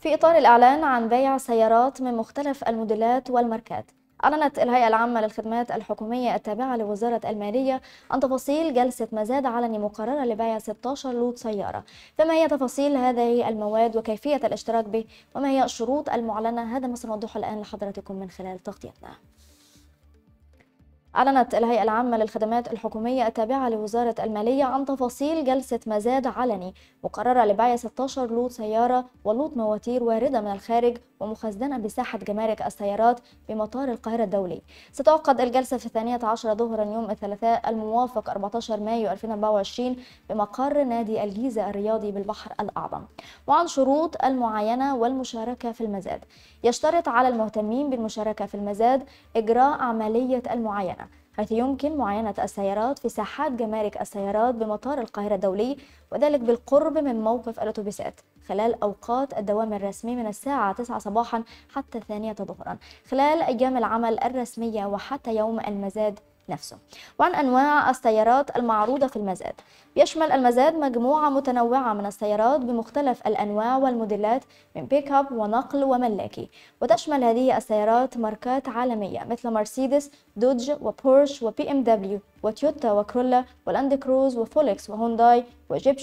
في إطار الإعلان عن بيع سيارات من مختلف الموديلات والماركات أعلنت الهيئة العامة للخدمات الحكومية التابعة لوزارة المالية عن تفاصيل جلسة مزاد علني مقررة لبيع 16 لوط سيارة فما هي تفاصيل هذه المواد وكيفية الاشتراك به وما هي الشروط المعلنة هذا ما سنوضحه الآن لحضراتكم من خلال تغطيتنا أعلنت الهيئة العامة للخدمات الحكومية التابعة لوزارة المالية عن تفاصيل جلسة مزاد علني مقررة لبيع 16 لوط سيارة ولوط مواتير واردة من الخارج ومخزنة بساحة جمارك السيارات بمطار القاهرة الدولي ستعقد الجلسة في 12 ظهرا يوم الثلاثاء الموافق 14 مايو 2024 بمقر نادي الجيزة الرياضي بالبحر الأعظم وعن شروط المعاينة والمشاركة في المزاد يشترط على المهتمين بالمشاركة في المزاد إجراء عملية المعاينة حيث يمكن معاينة السيارات في ساحات جمارك السيارات بمطار القاهرة الدولي وذلك بالقرب من موقف الأتوبيسات خلال أوقات الدوام الرسمي من الساعة 9 صباحا حتى الثانية ظهرا خلال أيام العمل الرسمية وحتى يوم المزاد نفسه وعن أنواع السيارات المعروضة في المزاد يشمل المزاد مجموعة متنوعة من السيارات بمختلف الأنواع والموديلات من بيك أب ونقل وملاكي وتشمل هذه السيارات ماركات عالمية مثل مرسيدس دوج وبورش وبي ام دبليو وتويوتا وكرولا ولاند كروز وفولكس وهونداي وجيب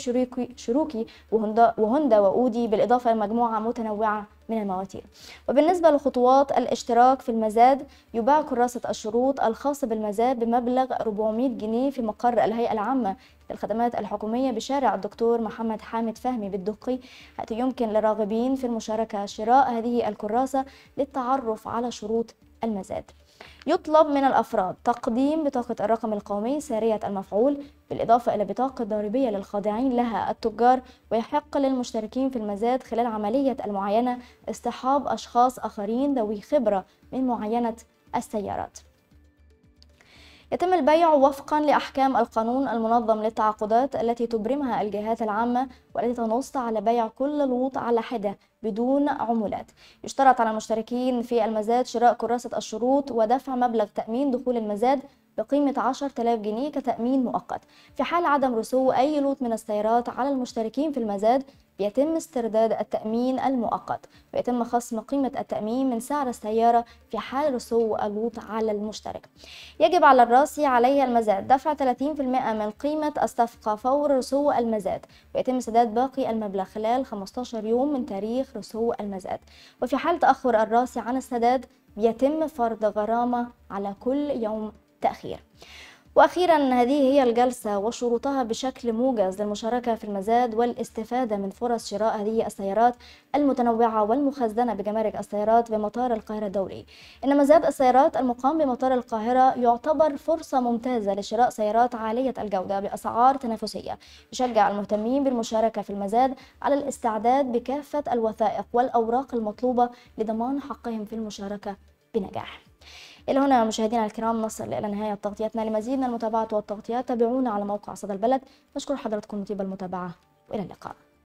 شروكي, وهوندا, وهوندا وأودي بالإضافة لمجموعة متنوعة من المواتير وبالنسبة لخطوات الاشتراك في المزاد يباع كراسة الشروط الخاصة بالمزاد بمبلغ 400 جنيه في مقر الهيئة العامة للخدمات الحكومية بشارع الدكتور محمد حامد فهمي بالدقي حيث يمكن للراغبين في المشاركة شراء هذه الكراسة للتعرف على شروط المزاد يطلب من الأفراد تقديم بطاقة الرقم القومي سارية المفعول بالإضافة إلى بطاقة ضريبية للخاضعين لها التجار ويحق للمشتركين في المزاد خلال عملية المعاينة اصطحاب أشخاص آخرين ذوي خبرة من معاينة السيارات يتم البيع وفقا لأحكام القانون المنظم للتعاقدات التي تبرمها الجهات العامة والتي تنص على بيع كل لوط على حدة بدون عمولات يشترط على المشتركين في المزاد شراء كراسة الشروط ودفع مبلغ تأمين دخول المزاد بقيمة 10000 جنيه كتأمين مؤقت في حال عدم رسو أي لوط من السيارات على المشتركين في المزاد بيتم استرداد التأمين المؤقت ويتم خصم قيمة التأمين من سعر السيارة في حال رسو اللوط على المشترك يجب على الراسي عليه المزاد دفع 30% من قيمة الصفقة فور رسو المزاد ويتم سداد باقي المبلغ خلال 15 يوم من تاريخ رسو المزاد وفي حال تأخر الراسي عن السداد بيتم فرض غرامة على كل يوم التأخير وأخيرا هذه هي الجلسة وشروطها بشكل موجز للمشاركة في المزاد والاستفادة من فرص شراء هذه السيارات المتنوعة والمخزنة بجمارك السيارات بمطار القاهرة الدولي إن مزاد السيارات المقام بمطار القاهرة يعتبر فرصة ممتازة لشراء سيارات عالية الجودة بأسعار تنافسية يشجع المهتمين بالمشاركة في المزاد على الاستعداد بكافة الوثائق والأوراق المطلوبة لضمان حقهم في المشاركة بنجاح إلى هنا مشاهدينا الكرام نصل إلى نهاية تغطيتنا لمزيد من المتابعات والتغطيات تابعونا على موقع صدى البلد نشكر حضراتكم طيب المتابعة وإلى اللقاء